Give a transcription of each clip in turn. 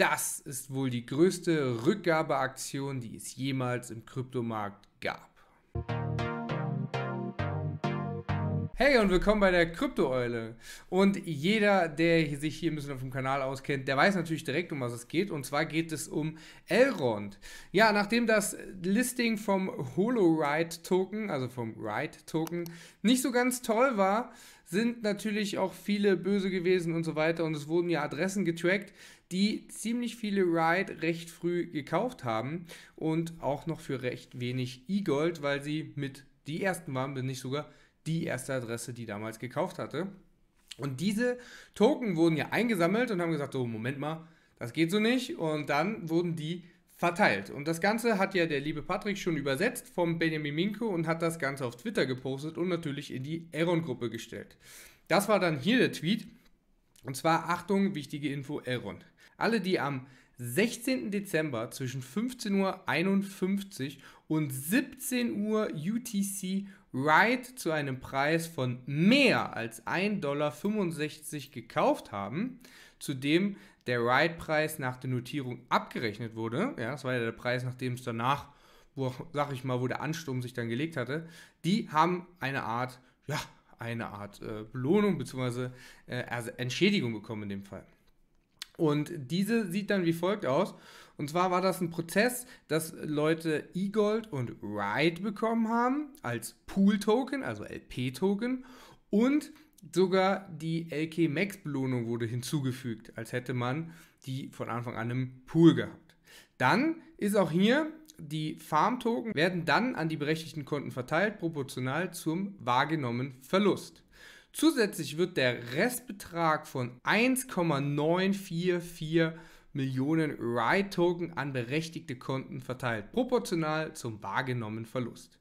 Das ist wohl die größte Rückgabeaktion, die es jemals im Kryptomarkt gab. Hey und willkommen bei der Kryptoeule. Und jeder, der sich hier ein bisschen auf dem Kanal auskennt, der weiß natürlich direkt, um was es geht. Und zwar geht es um Elrond. Ja, nachdem das Listing vom HoloRide-Token, also vom Ride-Token, nicht so ganz toll war, sind natürlich auch viele böse gewesen und so weiter. Und es wurden ja Adressen getrackt, die ziemlich viele Ride recht früh gekauft haben und auch noch für recht wenig E-Gold, weil sie mit die ersten waren, wenn nicht sogar die erste Adresse, die damals gekauft hatte. Und diese Token wurden ja eingesammelt und haben gesagt, so, Moment mal, das geht so nicht. Und dann wurden die verteilt. Und das Ganze hat ja der liebe Patrick schon übersetzt vom Benjamin Minko und hat das Ganze auf Twitter gepostet und natürlich in die Aaron-Gruppe gestellt. Das war dann hier der Tweet. Und zwar, Achtung, wichtige Info, Aaron. Alle, die am 16. Dezember zwischen 15.51 Uhr und 17 Uhr UTC Ride zu einem Preis von mehr als 1,65 Dollar gekauft haben, zu dem der Ride-Preis nach der Notierung abgerechnet wurde. Ja, das war ja der Preis, nachdem es danach, wo, sag ich mal, wo der Ansturm sich dann gelegt hatte. Die haben eine Art, ja, eine Art äh, Belohnung bzw. Äh, Entschädigung bekommen in dem Fall. Und diese sieht dann wie folgt aus. Und zwar war das ein Prozess, dass Leute E-Gold und Ride bekommen haben als Pool-Token, also LP-Token. Und Sogar die LK Max Belohnung wurde hinzugefügt, als hätte man die von Anfang an im Pool gehabt. Dann ist auch hier die Farm Token werden dann an die berechtigten Konten verteilt, proportional zum wahrgenommenen Verlust. Zusätzlich wird der Restbetrag von 1,944 Millionen Ride Token an berechtigte Konten verteilt, proportional zum wahrgenommenen Verlust.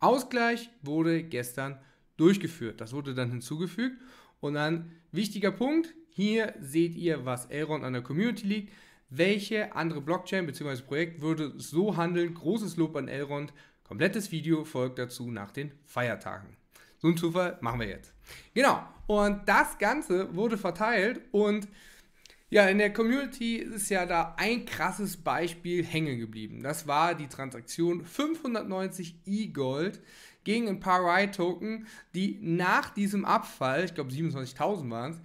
Ausgleich wurde gestern durchgeführt. Das wurde dann hinzugefügt. Und dann, wichtiger Punkt, hier seht ihr, was Elrond an der Community liegt. Welche andere Blockchain bzw. Projekt würde so handeln? Großes Lob an Elrond. Komplettes Video folgt dazu nach den Feiertagen. So ein Zufall machen wir jetzt. Genau. Und das Ganze wurde verteilt und ja, in der Community ist ja da ein krasses Beispiel hängen geblieben. Das war die Transaktion 590 E-Gold gegen ein paar Riot-Token, die nach diesem Abfall, ich glaube 27.000 waren es,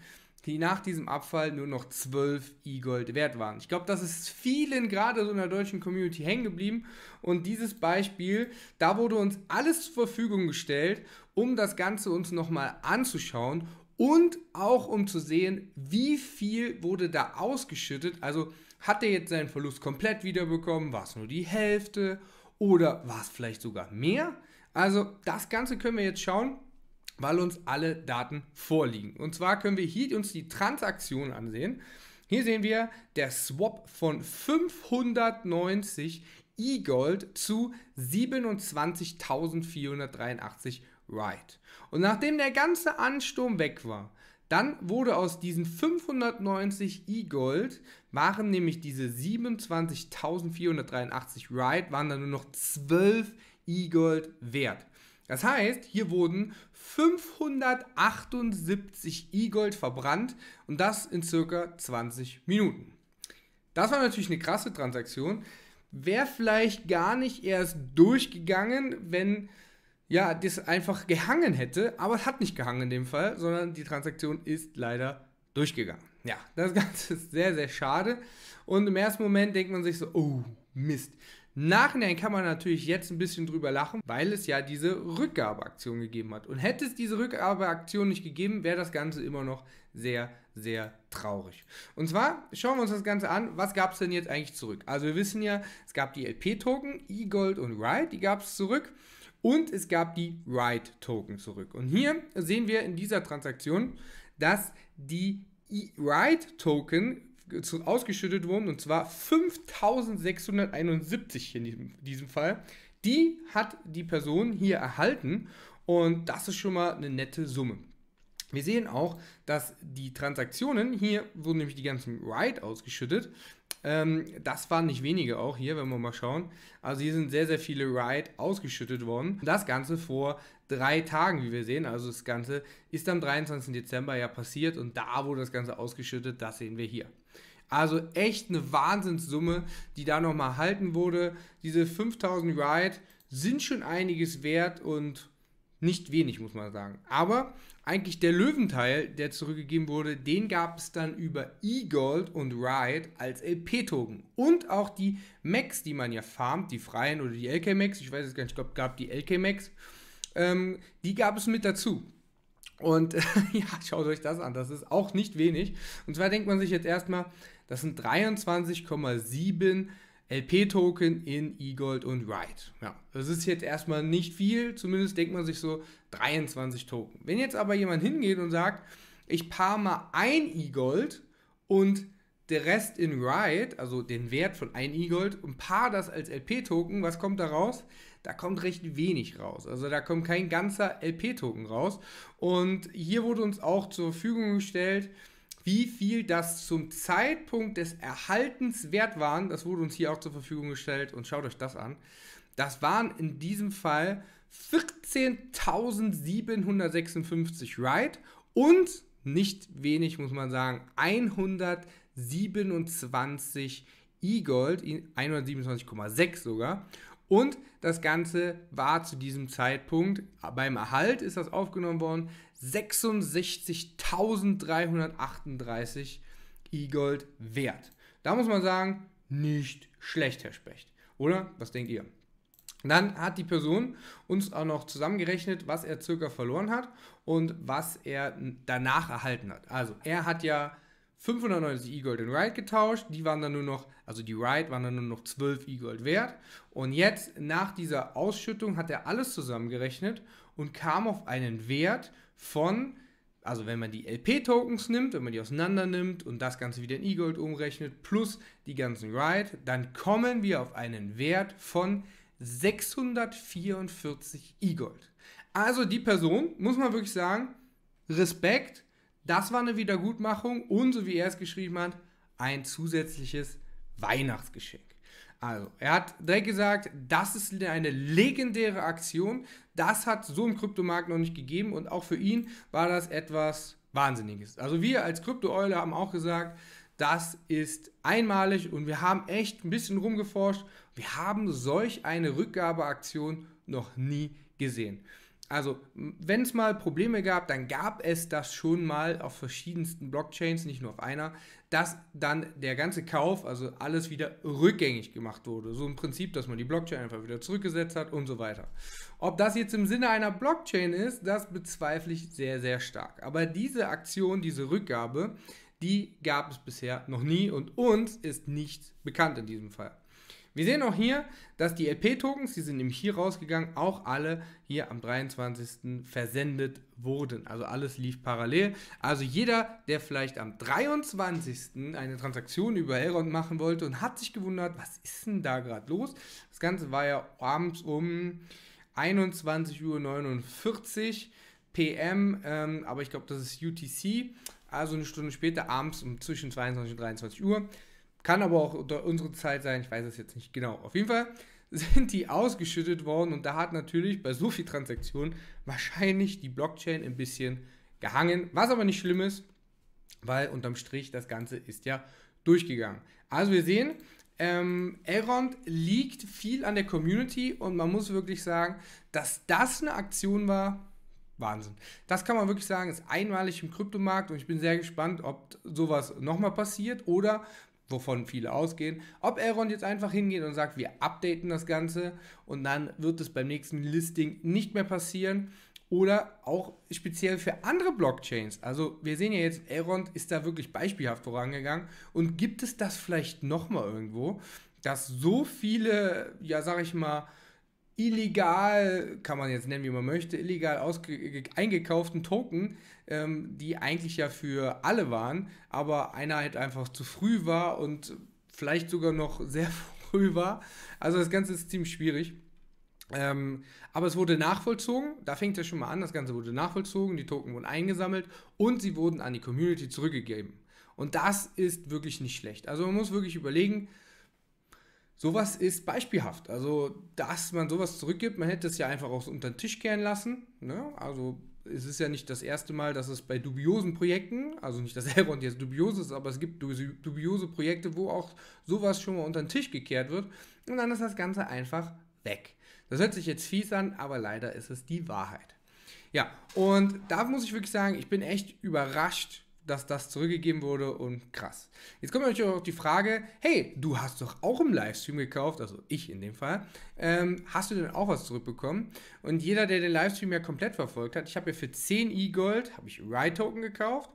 die nach diesem Abfall nur noch 12 E-Gold wert waren. Ich glaube, das ist vielen gerade so in der deutschen Community hängen geblieben. Und dieses Beispiel, da wurde uns alles zur Verfügung gestellt, um das Ganze uns nochmal anzuschauen und auch um zu sehen, wie viel wurde da ausgeschüttet. Also hat er jetzt seinen Verlust komplett wiederbekommen? War es nur die Hälfte? Oder war es vielleicht sogar mehr? Also das Ganze können wir jetzt schauen, weil uns alle Daten vorliegen. Und zwar können wir hier uns die Transaktion ansehen. Hier sehen wir der Swap von 590 E-Gold zu 27.483 Ride. Und nachdem der ganze Ansturm weg war, dann wurde aus diesen 590 E-Gold, waren nämlich diese 27.483 Ride, waren dann nur noch 12 E-Gold. E-Gold wert. Das heißt, hier wurden 578 E-Gold verbrannt und das in circa 20 Minuten. Das war natürlich eine krasse Transaktion. Wäre vielleicht gar nicht erst durchgegangen, wenn ja, das einfach gehangen hätte, aber es hat nicht gehangen in dem Fall, sondern die Transaktion ist leider durchgegangen. Ja, das Ganze ist sehr, sehr schade. Und im ersten Moment denkt man sich so, oh, Mist. Nachhinein kann man natürlich jetzt ein bisschen drüber lachen, weil es ja diese Rückgabeaktion gegeben hat. Und hätte es diese Rückgabeaktion nicht gegeben, wäre das Ganze immer noch sehr, sehr traurig. Und zwar schauen wir uns das Ganze an, was gab es denn jetzt eigentlich zurück? Also wir wissen ja, es gab die LP-Token, E-Gold und Ride, die gab es zurück. Und es gab die Ride-Token zurück. Und hier sehen wir in dieser Transaktion, dass die E-Ride-Token zu, ausgeschüttet wurden, und zwar 5671 in diesem, diesem Fall. Die hat die Person hier erhalten und das ist schon mal eine nette Summe. Wir sehen auch, dass die Transaktionen, hier wurden nämlich die ganzen Write ausgeschüttet, ähm, das waren nicht wenige auch hier, wenn wir mal schauen. Also hier sind sehr, sehr viele Write ausgeschüttet worden. Das Ganze vor drei Tagen, wie wir sehen. Also das Ganze ist am 23. Dezember ja passiert und da wurde das Ganze ausgeschüttet. Das sehen wir hier. Also echt eine Wahnsinnssumme, die da nochmal halten wurde. Diese 5000 Ride sind schon einiges wert und nicht wenig, muss man sagen. Aber eigentlich der Löwenteil, der zurückgegeben wurde, den gab es dann über E-Gold und Ride als LP-Token. Und auch die Max, die man ja farmt, die freien oder die LK-Max, ich weiß es gar nicht, ich glaube, gab die LK-Max, ähm, die gab es mit dazu. Und ja, schaut euch das an, das ist auch nicht wenig. Und zwar denkt man sich jetzt erstmal, das sind 23,7 LP-Token in E-Gold und Wright. Ja, das ist jetzt erstmal nicht viel, zumindest denkt man sich so 23 Token. Wenn jetzt aber jemand hingeht und sagt, ich paar mal ein E-Gold und der Rest in Ride, also den Wert von ein E-Gold, und paar das als LP-Token, was kommt da raus? Da kommt recht wenig raus. Also da kommt kein ganzer LP-Token raus. Und hier wurde uns auch zur Verfügung gestellt, wie viel das zum Zeitpunkt des Erhaltens wert waren. Das wurde uns hier auch zur Verfügung gestellt und schaut euch das an. Das waren in diesem Fall 14.756 Ride und nicht wenig, muss man sagen, 127 E-Gold, 127,6 sogar. Und das Ganze war zu diesem Zeitpunkt, beim Erhalt ist das aufgenommen worden, 66.338 E-Gold wert. Da muss man sagen, nicht schlecht, Herr Specht. Oder? Was denkt ihr? Dann hat die Person uns auch noch zusammengerechnet, was er circa verloren hat und was er danach erhalten hat. Also er hat ja 590 E-Gold in Ride getauscht, die waren dann nur noch, also die Ride waren dann nur noch 12 E-Gold wert. Und jetzt nach dieser Ausschüttung hat er alles zusammengerechnet und kam auf einen Wert von, also wenn man die LP-Tokens nimmt, wenn man die auseinander nimmt und das Ganze wieder in E-Gold umrechnet, plus die ganzen Ride, dann kommen wir auf einen Wert von 644 E-Gold. Also die Person, muss man wirklich sagen, Respekt, das war eine Wiedergutmachung und so wie er es geschrieben hat, ein zusätzliches Weihnachtsgeschenk. Also, er hat direkt gesagt, das ist eine legendäre Aktion. Das hat so im Kryptomarkt noch nicht gegeben und auch für ihn war das etwas Wahnsinniges. Also, wir als Krypto-Eule haben auch gesagt, das ist einmalig und wir haben echt ein bisschen rumgeforscht. Wir haben solch eine Rückgabeaktion noch nie gesehen also wenn es mal Probleme gab, dann gab es das schon mal auf verschiedensten Blockchains, nicht nur auf einer, dass dann der ganze Kauf, also alles wieder rückgängig gemacht wurde. So im Prinzip, dass man die Blockchain einfach wieder zurückgesetzt hat und so weiter. Ob das jetzt im Sinne einer Blockchain ist, das bezweifle ich sehr, sehr stark. Aber diese Aktion, diese Rückgabe, die gab es bisher noch nie und uns ist nichts bekannt in diesem Fall. Wir sehen auch hier, dass die LP-Tokens, die sind nämlich hier rausgegangen, auch alle hier am 23. versendet wurden. Also alles lief parallel. Also jeder, der vielleicht am 23. eine Transaktion über Elrond machen wollte und hat sich gewundert, was ist denn da gerade los? Das Ganze war ja abends um 21.49 Uhr PM, ähm, aber ich glaube, das ist UTC. Also eine Stunde später, abends um zwischen 22 und 23 Uhr kann aber auch unter unsere Zeit sein, ich weiß es jetzt nicht genau. Auf jeden Fall sind die ausgeschüttet worden und da hat natürlich bei so viel Transaktionen wahrscheinlich die Blockchain ein bisschen gehangen, was aber nicht schlimm ist, weil unterm Strich das Ganze ist ja durchgegangen. Also wir sehen, ähm, Elrond liegt viel an der Community und man muss wirklich sagen, dass das eine Aktion war, Wahnsinn. Das kann man wirklich sagen, ist einmalig im Kryptomarkt und ich bin sehr gespannt, ob sowas nochmal passiert oder wovon viele ausgehen. Ob Elrond jetzt einfach hingeht und sagt, wir updaten das Ganze und dann wird es beim nächsten Listing nicht mehr passieren. Oder auch speziell für andere Blockchains. Also wir sehen ja jetzt, Elrond ist da wirklich beispielhaft vorangegangen. Und gibt es das vielleicht nochmal irgendwo, dass so viele, ja sag ich mal, illegal, kann man jetzt nennen, wie man möchte, illegal eingekauften Token, ähm, die eigentlich ja für alle waren, aber einer halt einfach zu früh war und vielleicht sogar noch sehr früh war. Also das Ganze ist ziemlich schwierig. Ähm, aber es wurde nachvollzogen, da fängt es ja schon mal an, das Ganze wurde nachvollzogen, die Token wurden eingesammelt und sie wurden an die Community zurückgegeben. Und das ist wirklich nicht schlecht. Also man muss wirklich überlegen, sowas ist beispielhaft. Also, dass man sowas zurückgibt, man hätte es ja einfach auch unter den Tisch kehren lassen. Ne? Also, es ist ja nicht das erste Mal, dass es bei dubiosen Projekten, also nicht dasselbe und jetzt dubios ist, aber es gibt dubiose Projekte, wo auch sowas schon mal unter den Tisch gekehrt wird. Und dann ist das Ganze einfach weg. Das hört sich jetzt fies an, aber leider ist es die Wahrheit. Ja, und da muss ich wirklich sagen, ich bin echt überrascht, dass das zurückgegeben wurde und krass. Jetzt kommt natürlich auch die Frage, hey, du hast doch auch im Livestream gekauft, also ich in dem Fall, ähm, hast du denn auch was zurückbekommen? Und jeder, der den Livestream ja komplett verfolgt hat, ich habe ja für 10 E-Gold, habe ich Ride-Token gekauft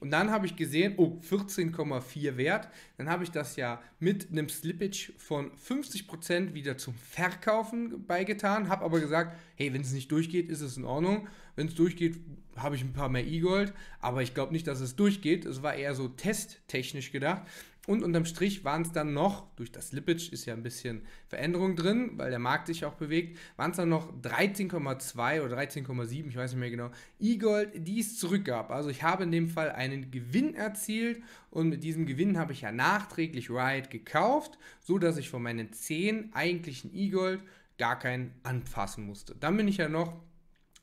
und dann habe ich gesehen, oh, 14,4 Wert. Dann habe ich das ja mit einem Slippage von 50% wieder zum Verkaufen beigetan, habe aber gesagt, hey, wenn es nicht durchgeht, ist es in Ordnung. Wenn es durchgeht, habe ich ein paar mehr E-Gold, aber ich glaube nicht, dass es durchgeht. Es war eher so testtechnisch gedacht. Und unterm Strich waren es dann noch, durch das Slippage ist ja ein bisschen Veränderung drin, weil der Markt sich auch bewegt, waren es dann noch 13,2 oder 13,7, ich weiß nicht mehr genau, E-Gold, die es zurückgab. Also ich habe in dem Fall einen Gewinn erzielt und mit diesem Gewinn habe ich ja nachträglich Riot gekauft, sodass ich von meinen 10 eigentlichen E-Gold gar keinen anfassen musste. Dann bin ich ja noch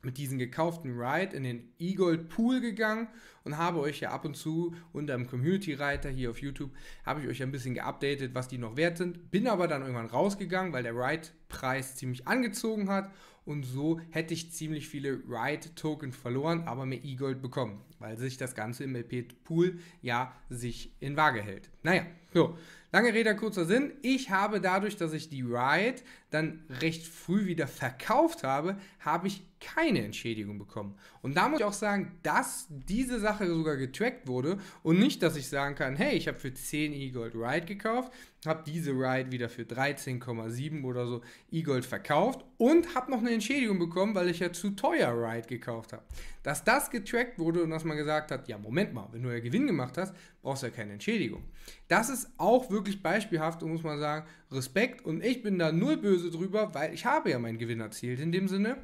mit diesem gekauften Ride in den E-Gold Pool gegangen und habe euch ja ab und zu unter dem Community Reiter hier auf YouTube, habe ich euch ein bisschen geupdatet, was die noch wert sind. Bin aber dann irgendwann rausgegangen, weil der Ride-Preis ziemlich angezogen hat und so hätte ich ziemlich viele Ride-Token verloren, aber mehr E-Gold bekommen, weil sich das Ganze im LP-Pool ja sich in Waage hält. Naja, so, Lange Rede, kurzer Sinn. Ich habe dadurch, dass ich die Ride dann recht früh wieder verkauft habe, habe ich keine Entschädigung bekommen. Und da muss ich auch sagen, dass diese Sache sogar getrackt wurde und nicht, dass ich sagen kann, hey, ich habe für 10 E-Gold Ride gekauft, habe diese Ride wieder für 13,7 oder so E-Gold verkauft und habe noch eine Entschädigung bekommen, weil ich ja zu teuer Ride gekauft habe. Dass das getrackt wurde und dass man gesagt hat, ja, Moment mal, wenn du ja Gewinn gemacht hast, brauchst du ja keine Entschädigung. Das ist auch wirklich wirklich beispielhaft und muss man sagen, Respekt. Und ich bin da null böse drüber, weil ich habe ja meinen Gewinn erzielt in dem Sinne.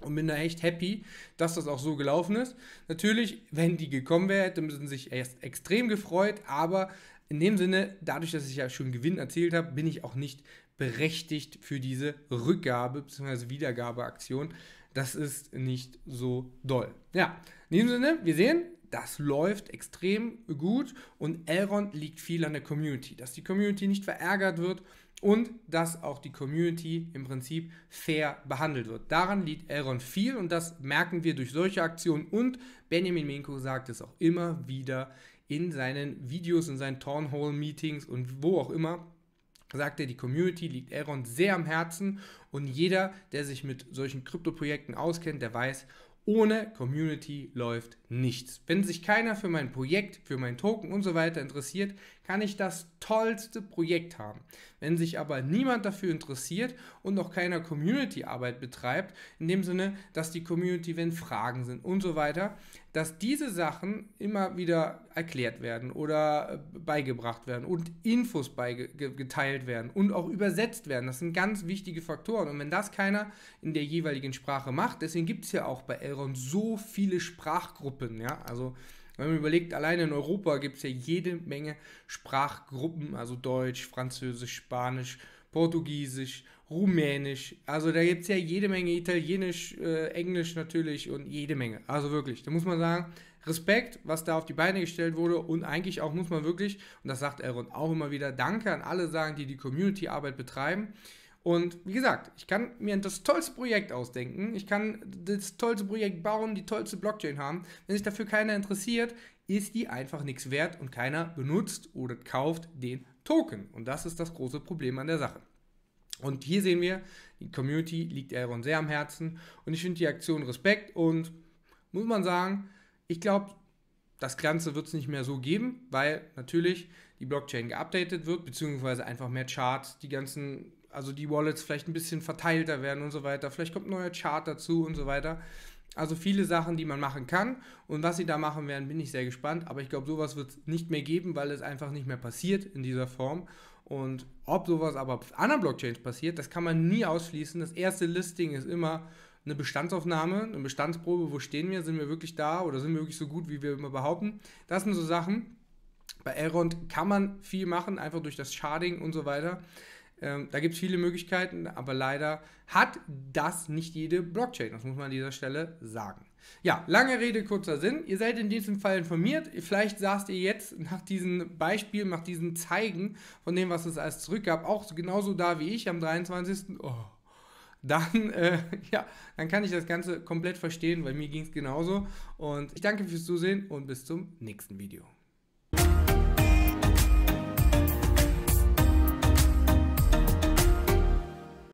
Und bin da echt happy, dass das auch so gelaufen ist. Natürlich, wenn die gekommen wäre, hätte sie sich erst extrem gefreut. Aber in dem Sinne, dadurch, dass ich ja schon Gewinn erzielt habe, bin ich auch nicht berechtigt für diese Rückgabe bzw. Wiedergabeaktion. Das ist nicht so doll. Ja, in dem Sinne, wir sehen, das läuft extrem gut und Elrond liegt viel an der Community, dass die Community nicht verärgert wird und dass auch die Community im Prinzip fair behandelt wird. Daran liegt Elrond viel und das merken wir durch solche Aktionen und Benjamin Minko sagt es auch immer wieder in seinen Videos, in seinen Townhall-Meetings und wo auch immer, sagt er, die Community liegt Elrond sehr am Herzen und jeder, der sich mit solchen Krypto-Projekten auskennt, der weiß, ohne Community läuft nichts. Wenn sich keiner für mein Projekt, für mein Token und so weiter interessiert, kann ich das tollste Projekt haben. Wenn sich aber niemand dafür interessiert und auch keiner Community-Arbeit betreibt, in dem Sinne, dass die Community, wenn Fragen sind und so weiter, dass diese Sachen immer wieder erklärt werden oder äh, beigebracht werden und Infos geteilt werden und auch übersetzt werden. Das sind ganz wichtige Faktoren. Und wenn das keiner in der jeweiligen Sprache macht, deswegen gibt es ja auch bei Elrond so viele Sprachgruppen. Ja? Also wenn man überlegt, allein in Europa gibt es ja jede Menge Sprachgruppen, also Deutsch, Französisch, Spanisch, Portugiesisch Rumänisch. Also da gibt es ja jede Menge Italienisch, äh, Englisch natürlich und jede Menge. Also wirklich, da muss man sagen, Respekt, was da auf die Beine gestellt wurde und eigentlich auch muss man wirklich, und das sagt Aaron auch immer wieder, danke an alle sagen, die die Community-Arbeit betreiben. Und wie gesagt, ich kann mir das tollste Projekt ausdenken, ich kann das tollste Projekt bauen, die tollste Blockchain haben. Wenn sich dafür keiner interessiert, ist die einfach nichts wert und keiner benutzt oder kauft den Token. Und das ist das große Problem an der Sache. Und hier sehen wir, die Community liegt Elrond sehr am Herzen und ich finde die Aktion Respekt und muss man sagen, ich glaube, das Ganze wird es nicht mehr so geben, weil natürlich die Blockchain geupdatet wird, beziehungsweise einfach mehr Charts, die ganzen, also die Wallets vielleicht ein bisschen verteilter werden und so weiter. Vielleicht kommt ein neuer Chart dazu und so weiter. Also viele Sachen, die man machen kann. Und was sie da machen werden, bin ich sehr gespannt. Aber ich glaube, sowas wird es nicht mehr geben, weil es einfach nicht mehr passiert in dieser Form. Und ob sowas aber auf anderen Blockchains passiert, das kann man nie ausschließen. Das erste Listing ist immer eine Bestandsaufnahme, eine Bestandsprobe, wo stehen wir, sind wir wirklich da oder sind wir wirklich so gut, wie wir immer behaupten. Das sind so Sachen. Bei Elrond kann man viel machen, einfach durch das Sharding und so weiter. Ähm, da gibt es viele Möglichkeiten, aber leider hat das nicht jede Blockchain. Das muss man an dieser Stelle sagen. Ja, lange Rede, kurzer Sinn. Ihr seid in diesem Fall informiert. Vielleicht saßt ihr jetzt nach diesem Beispiel, nach diesem Zeigen von dem, was es alles zurückgab, auch genauso da wie ich am 23. Oh dann, äh, ja, dann kann ich das Ganze komplett verstehen, weil mir ging es genauso. Und ich danke fürs Zusehen und bis zum nächsten Video.